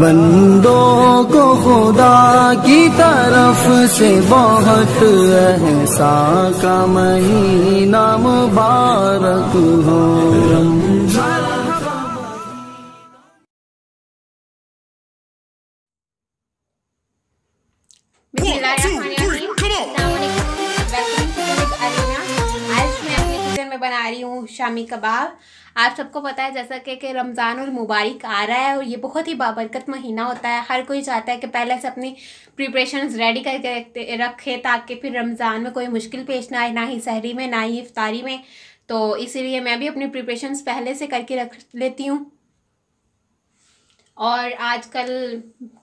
बंदों को खुदा की तरफ से बहुत ऐसा का महीना मुबारक हो रम खा रही हूँ शामी कबाब आप सबको पता है जैसा कि, कि रमज़ान और मुबारक आ रहा है और ये बहुत ही बाबरकत महीना होता है हर कोई चाहता है कि पहले से अपनी प्रिपरेशन रेडी करके रखे ताकि फिर रमज़ान में कोई मुश्किल पेश ना आए ना ही सहरी में ना ही इफ्तारी में तो इसीलिए मैं भी अपनी प्रिपरेशन पहले से करके रख लेती हूँ और आजकल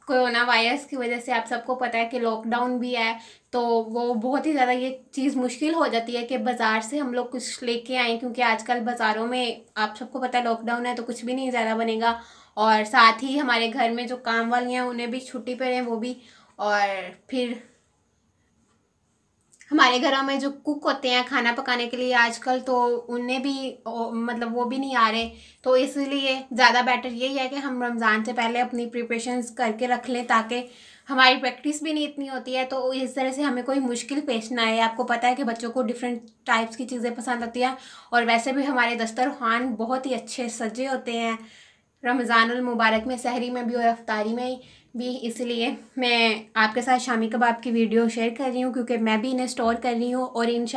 कोरोना वायरस की वजह से आप सबको पता है कि लॉकडाउन भी है तो वो बहुत ही ज़्यादा ये चीज़ मुश्किल हो जाती है कि बाज़ार से हम लोग कुछ लेके आएँ क्योंकि आजकल बाज़ारों में आप सबको पता है लॉकडाउन है तो कुछ भी नहीं ज़्यादा बनेगा और साथ ही हमारे घर में जो काम वाली हैं उन्हें भी छुट्टी पर हैं वो भी और फिर हमारे घर में जो कुक होते हैं खाना पकाने के लिए आजकल तो उन्हें भी मतलब वो भी नहीं आ रहे तो इसलिए ज़्यादा बेटर यही है कि हम रमज़ान से पहले अपनी प्रिपरेशंस करके रख लें ताकि हमारी प्रैक्टिस भी नहीं इतनी होती है तो इस तरह से हमें कोई मुश्किल पेश ना आए आपको पता है कि बच्चों को डिफरेंट टाइप्स की चीज़ें पसंद आती हैं और वैसे भी हमारे दस्तरखान बहुत ही अच्छे सजे होते हैं रमज़ानमबारक में सहरी में भी और अफ्तारी में भी इसलिए मैं आपके साथ शामी कबाब की वीडियो शेयर कर रही हूँ क्योंकि मैं भी इन्हें स्टोर कर रही हूँ और इन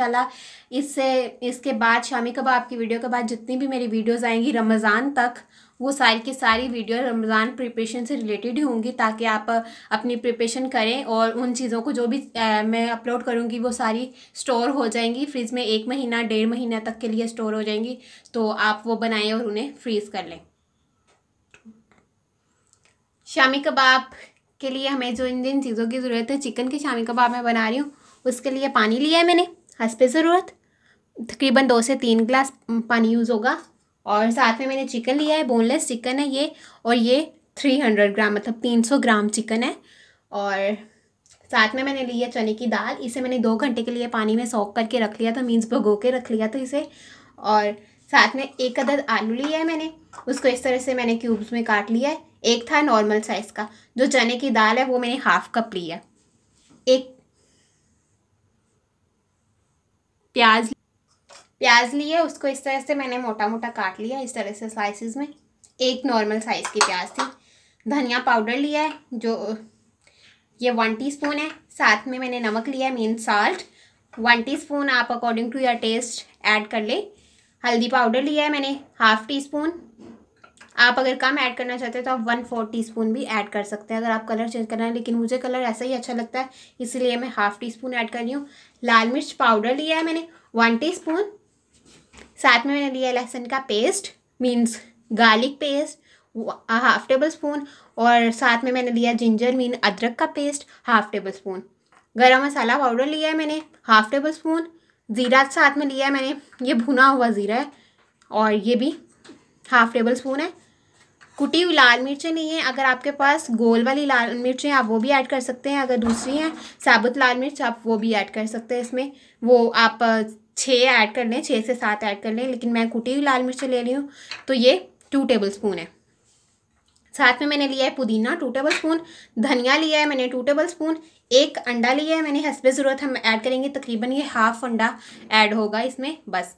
इससे इसके बाद शामी कबाब की वीडियो के बाद जितनी भी मेरी वीडियोज़ आएंगी रमज़ान तक वो सारी की सारी वीडियो रमज़ान प्रिपरेशन से रिलेटेड होंगी ताकि आप अपनी प्रिपरेशन करें और उन चीज़ों को जो भी आ, मैं अपलोड करूँगी वो सारी स्टोर हो जाएंगी फ्रिज में एक महीना डेढ़ महीना तक के लिए स्टोर हो जाएंगी तो आप वो बनाएं और उन्हें फ्रीज़ कर लें शामी कबाब के लिए हमें जो इन जिन चीज़ों की ज़रूरत है चिकन की शामी कबाब मैं बना रही हूँ उसके लिए पानी लिया है मैंने हंस पे ज़रूरत तकरीबन दो से तीन गिलास पानी यूज़ होगा और साथ में मैंने चिकन लिया है बोनलेस चिकन है ये और ये थ्री हंड्रेड ग्राम मतलब तीन सौ ग्राम चिकन है और साथ में मैंने लिया है चने की दाल इसे मैंने दो घंटे के लिए पानी में सौख करके रख लिया था मीन्स भगो के रख लिया था इसे और साथ में एक अदद आलू लिया है मैंने उसको इस तरह से मैंने क्यूब्स में काट लिया है एक था नॉर्मल साइज़ का जो चने की दाल है वो मैंने हाफ कप लिया एक प्याज प्याज है उसको इस तरह से मैंने मोटा मोटा काट लिया इस तरह से स्लाइसिस में एक नॉर्मल साइज़ की प्याज थी धनिया पाउडर लिया है जो ये वन टीस्पून है साथ में मैंने नमक लिया है मीन साल्ट वन टीस्पून आप according to your taste add कर लें हल्दी पाउडर लिया है मैंने हाफ टी स्पून आप अगर कम ऐड करना चाहते हैं तो आप वन फोर टी स्पून भी ऐड कर सकते हैं अगर आप कलर चेंज करना है लेकिन मुझे कलर ऐसा ही अच्छा लगता है इसलिए मैं हाफ़ टी स्पून ऐड कर रही हूँ लाल मिर्च पाउडर लिया है मैंने वन टी स्पून साथ में मैंने लिया लहसुन का paste means garlic paste half tablespoon और साथ में मैंने लिया जिंजर मीन अदरक का पेस्ट हाफ टेबल स्पून गर्म मसाला पाउडर लिया है मैंने हाफ टेबल स्पून ज़ीरा साथ में लिया है मैंने ये भुना हुआ ज़ीरा है और ये भी हाफ टेबल स्पून है कुटी हुई लाल मिर्चें नहीं है अगर आपके पास गोल वाली लाल मिर्चें आप वो भी ऐड कर सकते हैं अगर दूसरी हैं साबुत लाल मिर्च आप वो भी ऐड कर सकते हैं इसमें वो आप छः ऐड कर लें छः से सात ऐड कर लें लेकिन मैं कुटी हुई लाल मिर्चें ले रही हूँ तो ये टू टेबल स्पून है साथ में मैंने लिया है पुदीना टू टेबल स्पून धनिया लिया है मैंने टू टेबल स्पून एक अंडा लिया है मैंने हंसबे ज़रूरत हम ऐड करेंगे तकरीबन ये हाफ अंडा ऐड होगा इसमें बस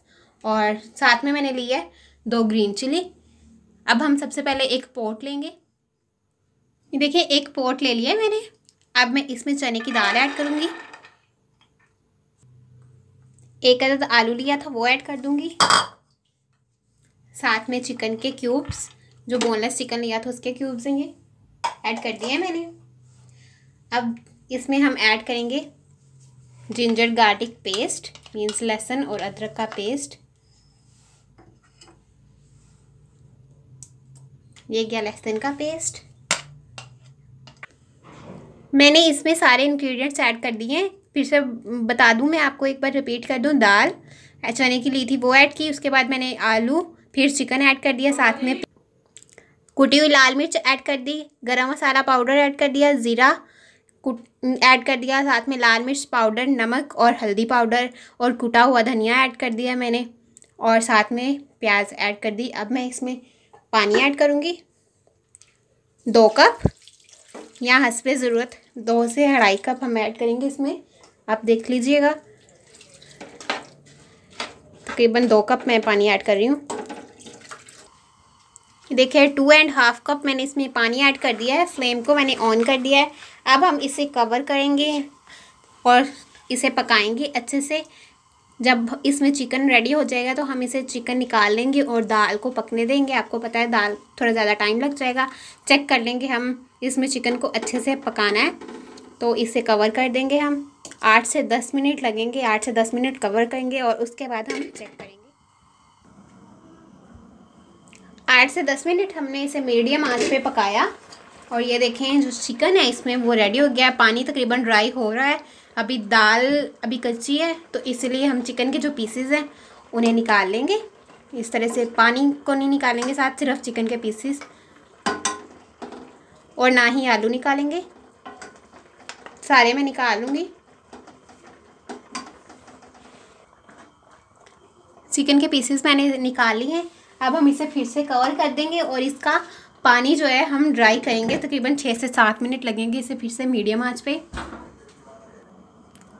और साथ में मैंने लिया है दो ग्रीन चिली अब हम सबसे पहले एक पोट लेंगे देखिए एक पोट ले लिया है मैंने अब मैं इसमें चने की दाल ऐड करूँगी एक अदद आलू लिया था वो ऐड कर दूँगी साथ में चिकन के क्यूब्स जो बोनलेस चिकन लिया था उसके क्यूब्स हैं ये ऐड कर दिए मैंने अब इसमें हम ऐड करेंगे जिंजर गार्लिक पेस्ट मीन्स लहसुन और अदरक का पेस्ट ये गया लहसुन का पेस्ट मैंने इसमें सारे इंग्रेडिएंट्स ऐड कर दिए हैं फिर से बता दूं मैं आपको एक बार रिपीट कर दूं दाल चने की ली थी वो ऐड की उसके बाद मैंने आलू फिर चिकन ऐड कर दिया साथ में कुटी हुई लाल मिर्च ऐड कर दी गरम मसाला पाउडर ऐड कर दिया ज़ीरा ऐड कर दिया साथ में लाल मिर्च पाउडर नमक और हल्दी पाउडर और कुटा हुआ धनिया ऐड कर दिया मैंने और साथ में प्याज ऐड कर दी अब मैं इसमें पानी ऐड करूँगी दो कप या पे ज़रूरत दो से अढ़ाई कप हम ऐड करेंगे इसमें आप देख लीजिएगा तकरीबन दो कप मैं पानी ऐड कर रही हूँ देखिए टू एंड हाफ कप मैंने इसमें पानी ऐड कर दिया है फ्लेम को मैंने ऑन कर दिया है अब हम इसे कवर करेंगे और इसे पकाएंगे अच्छे से जब इसमें चिकन रेडी हो जाएगा तो हम इसे चिकन निकाल लेंगे और दाल को पकने देंगे आपको पता है दाल थोड़ा ज़्यादा टाइम लग जाएगा चेक कर लेंगे हम इसमें चिकन को अच्छे से पकाना है तो इसे कवर कर देंगे हम आठ से दस मिनट लगेंगे आठ से दस मिनट कवर करेंगे और उसके बाद हम चेक करेंगे आठ से दस मिनट हमने इसे मीडियम आंच पे पकाया और ये देखें जो चिकन है इसमें वो रेडी हो गया है पानी तकरीबन ड्राई हो रहा है अभी दाल अभी कच्ची है तो इसलिए हम चिकन के जो पीसेज हैं उन्हें निकाल लेंगे इस तरह से पानी को नहीं निकालेंगे साथ सिर्फ चिकन के पीसेस और ना ही आलू निकालेंगे सारे मैं निकाल लूँगी चिकन के पीसेस मैंने निकाल लिए हैं अब हम इसे फिर से कवर कर देंगे और इसका पानी जो है हम ड्राई करेंगे तकरीबन छः से सात मिनट लगेंगे इसे फिर से मीडियम आँच पे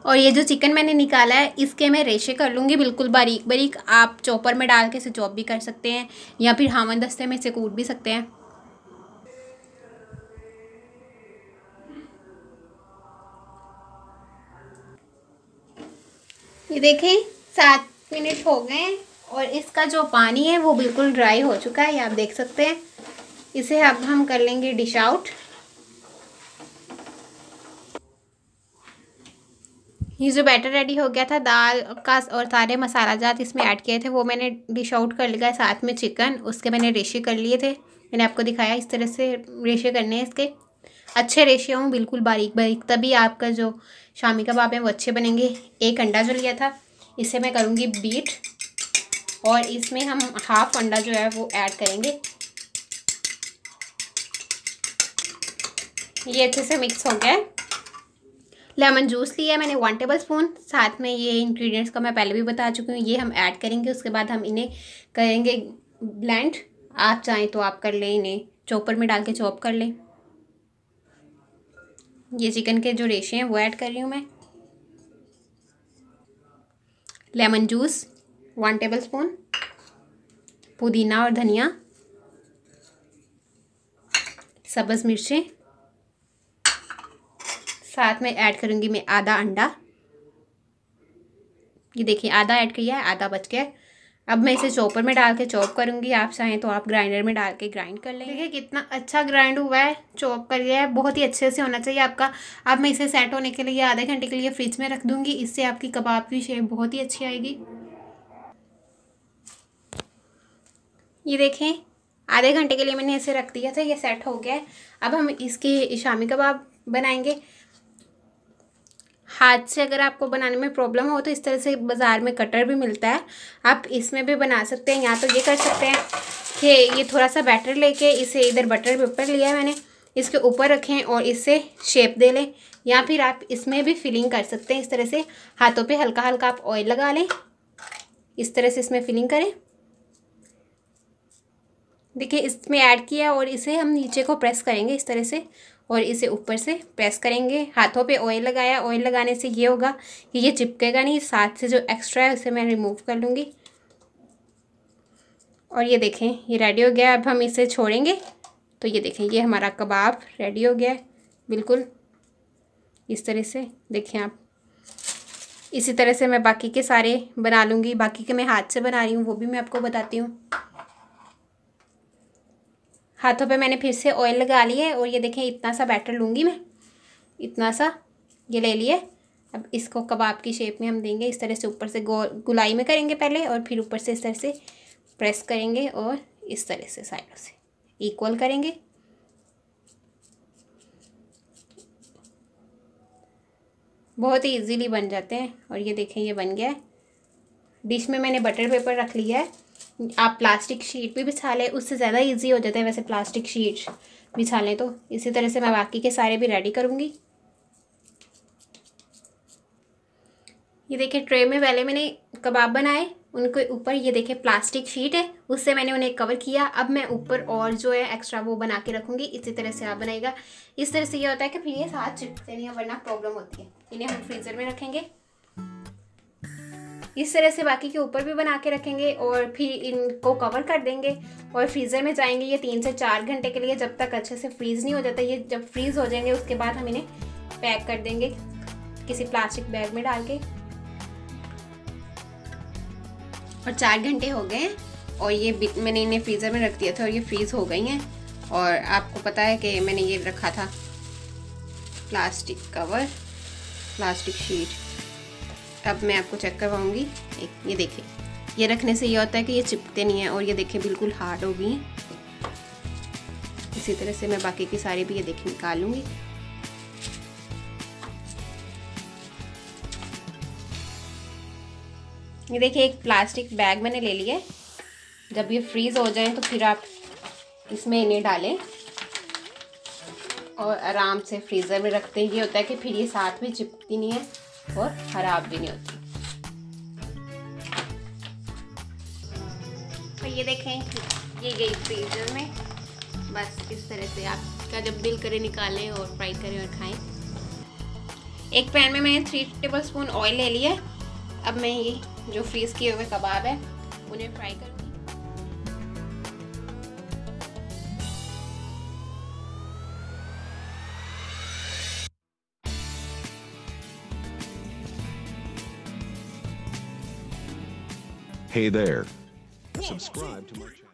और ये जो चिकन मैंने निकाला है इसके मैं रेशे कर लूँगी बिल्कुल बारीक बारीक आप चॉपर में डाल के इसे चॉप भी कर सकते हैं या फिर हावन दस्ते में इसे कूट भी सकते हैं ये देखें सात मिनट हो गए और इसका जो पानी है वो बिल्कुल ड्राई हो चुका है ये आप देख सकते हैं इसे अब हम कर लेंगे डिश आउट ये जो बैटर रेडी हो गया था दाल का और सारे मसाला जात इसमें ऐड किए थे वो मैंने डिश आउट कर लिया साथ में चिकन उसके मैंने रेशे कर लिए थे मैंने आपको दिखाया इस तरह से रेशे करने हैं इसके अच्छे रेशे हों बिल्कुल बारीक बारीक तभी आपका जो शामी कबाब है वो अच्छे बनेंगे एक अंडा जो लिया था इसे मैं करूँगी बीट और इसमें हम हाफ अंडा जो है वो ऐड करेंगे ये अच्छे से मिक्स हो गया लेमन जूस लिया मैंने वन टेबल स्पून साथ में ये इंग्रेडिएंट्स का मैं पहले भी बता चुकी हूँ ये हम ऐड करेंगे उसके बाद हम इन्हें करेंगे ब्लेंड आप चाहें तो आप कर लें इन्हें चॉपर में डाल के चॉप कर लें ये चिकन के जो रेशे हैं वो ऐड कर रही हूँ मैं lemon juice one tablespoon पुदीना और धनिया सब्ज़ मिर्चें साथ में ऐड करूँगी मैं आधा अंडा ये देखिए आधा ऐड किया है आधा बच गया अब मैं इसे चॉपर में डाल के चॉप करूँगी आप चाहें तो आप ग्राइंडर में डाल के ग्राइंड कर लेंगे देखिए कितना अच्छा ग्राइंड हुआ है चॉप कर लिया है बहुत ही अच्छे से होना चाहिए आपका अब मैं इसे सेट होने के लिए आधे घंटे के लिए फ्रिज में रख दूँगी इससे आपकी कबाब की शेप बहुत ही अच्छी आएगी ये देखें आधे घंटे के लिए मैंने इसे रख दिया था ये सेट हो गया है अब हम इसके शामी कबाब बनाएंगे हाथ से अगर आपको बनाने में प्रॉब्लम हो तो इस तरह से बाज़ार में कटर भी मिलता है आप इसमें भी बना सकते हैं या तो ये कर सकते हैं कि ये थोड़ा सा बैटर लेके इसे इधर बटर पेपर लिया है मैंने इसके ऊपर रखें और इससे शेप दे लें या फिर आप इसमें भी फिलिंग कर सकते हैं इस तरह से हाथों पे हल्का हल्का आप ऑयल लगा लें इस तरह से इसमें फिलिंग करें देखिए इसमें ऐड किया और इसे हम नीचे को प्रेस करेंगे इस तरह से और इसे ऊपर से प्रेस करेंगे हाथों पे ऑयल लगाया ऑयल लगाने से ये होगा कि ये चिपकेगा नहीं साथ से जो एक्स्ट्रा है उसे मैं रिमूव कर लूँगी और ये देखें ये रेडी हो गया अब हम इसे छोड़ेंगे तो ये देखें ये हमारा कबाब रेडी हो गया है बिल्कुल इस तरह से देखें आप इसी तरह से मैं बाकी के सारे बना लूँगी बाकी के मैं हाथ से बना रही हूँ वो भी मैं आपको बताती हूँ हाथों पे मैंने फिर से ऑयल लगा लिए और ये देखें इतना सा बैटर लूँगी मैं इतना सा ये ले लिए अब इसको कबाब की शेप में हम देंगे इस तरह से ऊपर से गोल गुलाई में करेंगे पहले और फिर ऊपर से इस तरह से प्रेस करेंगे और इस तरह से साइडों से इक्वल करेंगे बहुत ही इजीली बन जाते हैं और ये देखें ये बन गया है डिश में मैंने बटर पेपर रख लिया है आप प्लास्टिक शीट भी बिछा लें उससे ज़्यादा इजी हो जाता है वैसे प्लास्टिक शीट बिछा लें तो इसी तरह से मैं बाकी के सारे भी रेडी करूँगी ये देखिए ट्रे में पहले मैंने कबाब बनाए उनके ऊपर ये देखिए प्लास्टिक शीट है उससे मैंने उन्हें कवर किया अब मैं ऊपर और जो है एक्स्ट्रा वो बना के रखूँगी इसी तरह से आप बनाएगा इस तरह से ये होता है कि फिर ये साथ चिपकते नहीं है वरना प्रॉब्लम होती है इन्हें हम फ्रीज़र में रखेंगे इस तरह से बाकी के ऊपर भी बना के रखेंगे और फिर इनको कवर कर देंगे और फ्रीज़र में जाएंगे ये तीन से चार घंटे के लिए जब तक अच्छे से फ्रीज़ नहीं हो जाता ये जब फ्रीज़ हो जाएंगे उसके बाद हम इन्हें पैक कर देंगे किसी प्लास्टिक बैग में डाल के और चार घंटे हो गए और ये मैंने इन्हें फ्रीज़र में रख दिया था और ये फ्रीज़ हो गई हैं और आपको पता है कि मैंने ये रखा था प्लास्टिक कवर प्लास्टिक शीट अब मैं आपको चेक करवाऊंगी एक ये देखिए ये रखने से ये होता है कि ये चिपते नहीं हैं और ये देखें बिल्कुल हार्ड हो गई इसी तरह से मैं बाकी की सारी भी ये देखिए निकालूंगी ये देखिए एक प्लास्टिक बैग मैंने ले लिया है जब ये फ्रीज़ हो जाए तो फिर आप इसमें इन्हें डालें और आराम से फ्रीज़र में रखते हैं ये होता है कि फिर ये साथ में चिपकती नहीं है और खराब भी नहीं होती तो ये देखें ये गई फ्रीजर में बस इस तरह से आपका जब दिल करे निकालें और फ्राई करें और खाएं एक पैन में मैंने थ्री टेबल स्पून ऑयल ले लिया अब मैं ये जो फ्रीज़ किए हुए कबाब है उन्हें फ्राई करूँगी Hey there. Subscribe to my channel.